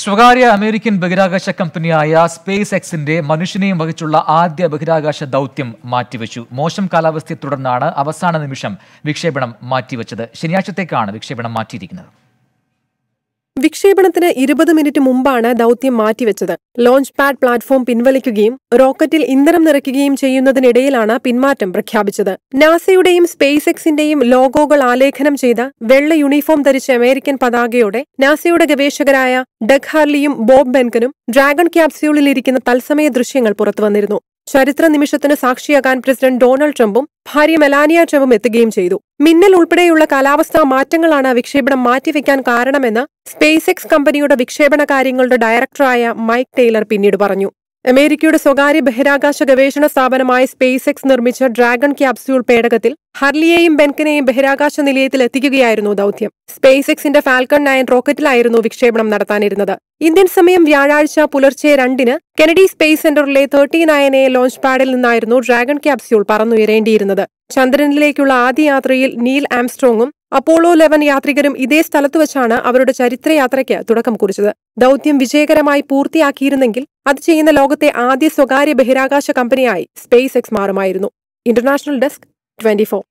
സ്വകാര്യ അമേരിക്കൻ ബഹിരാകാശ കമ്പനിയായ സ്പേസ് എക്സിന്റെ മനുഷ്യനെയും വഹിച്ചുള്ള ആദ്യ ബഹിരാകാശ ദൗത്യം മാറ്റിവെച്ചു മോശം കാലാവസ്ഥയെ തുടർന്നാണ് അവസാന നിമിഷം വിക്ഷേപണം മാറ്റിവെച്ചത് ശനിയാഴ്ചത്തേക്കാണ് വിക്ഷേപണം മാറ്റിയിരിക്കുന്നത് വിക്ഷേപണത്തിന് ഇരുപത് മിനിറ്റ് മുമ്പാണ് ദൌത്യം മാറ്റിവെച്ചത് ലോഞ്ച് പാഡ് പ്ലാറ്റ്ഫോം പിൻവലിക്കുകയും റോക്കറ്റിൽ ഇന്ധനം നിറയ്ക്കുകയും ചെയ്യുന്നതിനിടയിലാണ് പിന്മാറ്റം പ്രഖ്യാപിച്ചത് നാസയുടെയും സ്പേസ് എക്സിന്റെയും ലോഗോകൾ ആലേഖനം ചെയ്ത വെള്ള യൂണിഫോം ധരിച്ച അമേരിക്കൻ പതാകയോടെ നാസയുടെ ഗവേഷകരായ ഡഗ് ഹാർലിയും ബോബ് ബെൻകനും ഡ്രാഗൺ ക്യാപ്സ്യൂളിൽ ഇരിക്കുന്ന തത്സമയ ദൃശ്യങ്ങൾ പുറത്തുവന്നിരുന്നു ചരിത്ര നിമിഷത്തിന് സാക്ഷിയാകാൻ പ്രസിഡന്റ് ഡൊണാൾഡ് ട്രംപും ഭാര്യ മെലാനിയ ട്രംപും എത്തുകയും ചെയ്തു മിന്നൽ ഉൾപ്പെടെയുള്ള കാലാവസ്ഥാ മാറ്റങ്ങളാണ് വിക്ഷേപണം മാറ്റിവെക്കാൻ കാരണമെന്ന് സ്പേസ് എക്സ് കമ്പനിയുടെ വിക്ഷേപണ കാര്യങ്ങളുടെ ഡയറക്ടറായ മൈക്ക് ടെയ്ലർ പിന്നീട് പറഞ്ഞു അമേരിക്കയുടെ സ്വകാര്യ ബഹിരാകാശ ഗവേഷണ സ്ഥാപനമായ സ്പേസ് എക്സ് നിർമ്മിച്ച ഡ്രാഗൺ ക്യാപ്സ്യൂൾ പേടകത്തിൽ ഹർലിയെയും ബെൻകനെയും ബഹിരാകാശ നിലയത്തിൽ എത്തിക്കുകയായിരുന്നു ദൗത്യം സ്പേസ് എക്സിന്റെ ഫാൽക്കൺ നയൻ റോക്കറ്റിലായിരുന്നു വിക്ഷേപണം നടത്താനിരുന്നത് ഇന്ത്യൻ സമയം വ്യാഴാഴ്ച പുലർച്ചെ രണ്ടിന് കെനഡി സ്പേസ് സെന്ററിലെ തേർട്ടി നയൻ എ ലോഞ്ച് പാഡിൽ നിന്നായിരുന്നു ഡ്രാഗൺ ക്യാപ്സ്യൂൾ പറന്നുയരേണ്ടിയിരുന്നത് ചന്ദ്രനിലേക്കുള്ള ആദ്യ യാത്രയിൽ നീൽ ആംസ്ട്രോങ്ങും അപ്പോളോ ലെവൻ യാത്രികരും ഇതേ സ്ഥലത്തു വച്ചാണ് അവരുടെ ചരിത്രയാത്രയ്ക്ക് തുടക്കം കുറിച്ചത് ദൗത്യം വിജയകരമായി പൂർത്തിയാക്കിയിരുന്നെങ്കിൽ അത് ചെയ്യുന്ന ലോകത്തെ ആദ്യ സ്വകാര്യ ബഹിരാകാശ കമ്പനിയായി സ്പേസ് എക്സ് മാറുമായിരുന്നു ഇന്റർനാഷണൽ ഡെസ്ക് ട്വന്റി